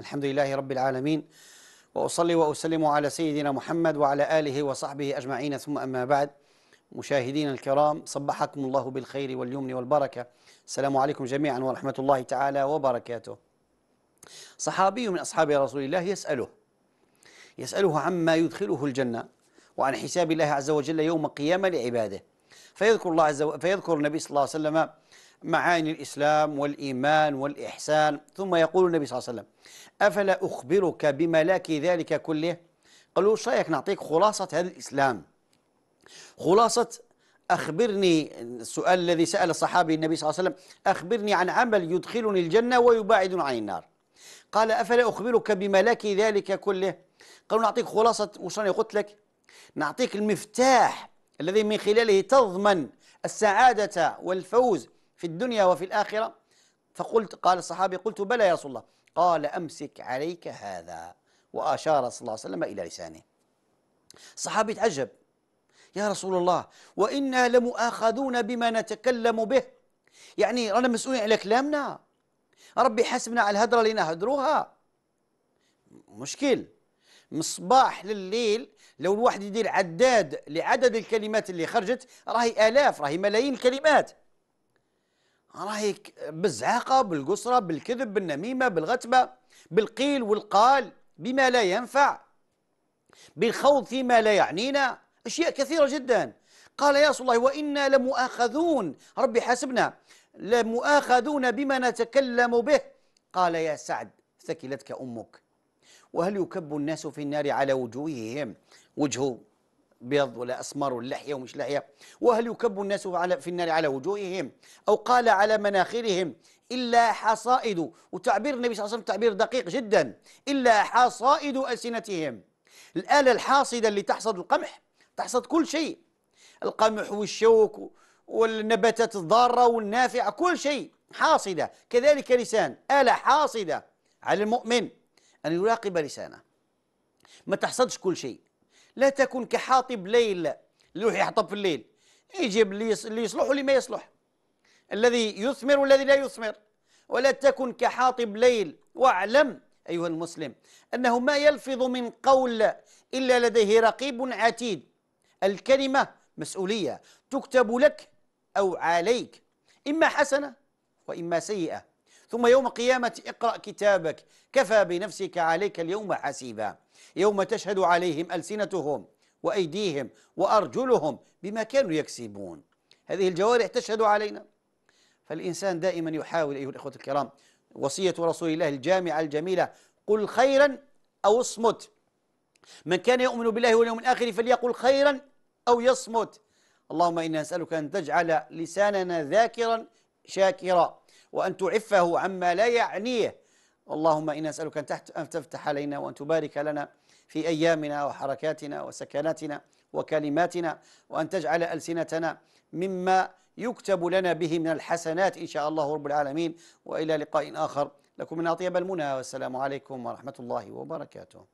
الحمد لله رب العالمين وأصلي وأسلم على سيدنا محمد وعلى آله وصحبه أجمعين ثم أما بعد مشاهدينا الكرام صبحكم الله بالخير واليمن والبركة السلام عليكم جميعا ورحمة الله تعالى وبركاته صحابي من أصحاب رسول الله يسأله يسأله عما يدخله الجنة وعن حساب الله عز وجل يوم القيامة لعباده فيذكر الله عز و... فيذكر النبي صلى الله عليه وسلم معاني الإسلام والإيمان والإحسان ثم يقول النبي صلى الله عليه وسلم أفلا أخبرك بملاك ذلك كله قالوا ايش رايك نعطيك خلاصة هذا الإسلام خلاصة أخبرني السؤال الذي سأل الصحابي النبي صلى الله عليه وسلم أخبرني عن عمل يدخلني الجنة ويباعد عن النار قال أفلا أخبرك بملاك ذلك كله قالوا نعطيك خلاصة وش قلت لك نعطيك المفتاح الذي من خلاله تضمن السعادة والفوز في الدنيا وفي الآخرة فقلت قال الصحابي قلت بلى يا رسول الله قال أمسك عليك هذا وأشار صلى الله عليه وسلم إلى لسانه الصحابي تعجب يا رسول الله وإنا لمؤاخذون بما نتكلم به يعني رانا مسؤولين على كلامنا ربي حسبنا على الهدرة اللي نهدروها مشكل من الصباح لليل لو الواحد يدير عداد لعدد الكلمات اللي خرجت راهي آلاف راهي ملايين الكلمات راهي بالزعاقة بالقصرة بالكذب بالنميمة بالغتبة بالقيل والقال بما لا ينفع بالخوض فيما لا يعنينا أشياء كثيرة جدا قال يا رسول الله وإنا لمؤاخذون ربي حاسبنا لمؤاخذون بما نتكلم به قال يا سعد ثكلتك أمك وهل يكب الناس في النار على وجوههم وجهه بيض ولا اسمر ولا لحيه ومش لحيه وهل يكب الناس على في النار على وجوههم او قال على مناخرهم الا حصائد وتعبير النبي صلى الله عليه وسلم تعبير دقيق جدا الا حصائد السنتهم الاله الحاصده اللي تحصد القمح تحصد كل شيء القمح والشوك والنباتات الضاره والنافعه كل شيء حاصده كذلك لسان اله حاصده على المؤمن أن يراقب لسانه ما تحصدش كل شيء لا تكن كحاطب ليل يروح يحطب في الليل يجيب اللي يصلح واللي ما يصلح الذي يثمر والذي لا يثمر ولا تكن كحاطب ليل واعلم أيها المسلم أنه ما يلفظ من قول إلا لديه رقيب عتيد الكلمة مسؤولية تكتب لك أو عليك إما حسنة وإما سيئة ثم يوم القيامة اقرأ كتابك كفى بنفسك عليك اليوم حسيبا يوم تشهد عليهم ألسنتهم وأيديهم وأرجلهم بما كانوا يكسبون هذه الجوارح تشهد علينا فالإنسان دائما يحاول أيها الإخوة الكرام وصية رسول الله الجامعة الجميلة قل خيرا أو اصمت من كان يؤمن بالله واليوم الآخر فليقل خيرا أو يصمت اللهم إنا نسألك أن تجعل لساننا ذاكرا شاكرا وأن تعفه عما لا يعنيه اللهم إنا نسألك أن, تحت أن تفتح علينا وأن تبارك لنا في أيامنا وحركاتنا وسكناتنا وكلماتنا وأن تجعل ألسنتنا مما يكتب لنا به من الحسنات إن شاء الله رب العالمين وإلى لقاء آخر لكم من أطيب المنى والسلام عليكم ورحمة الله وبركاته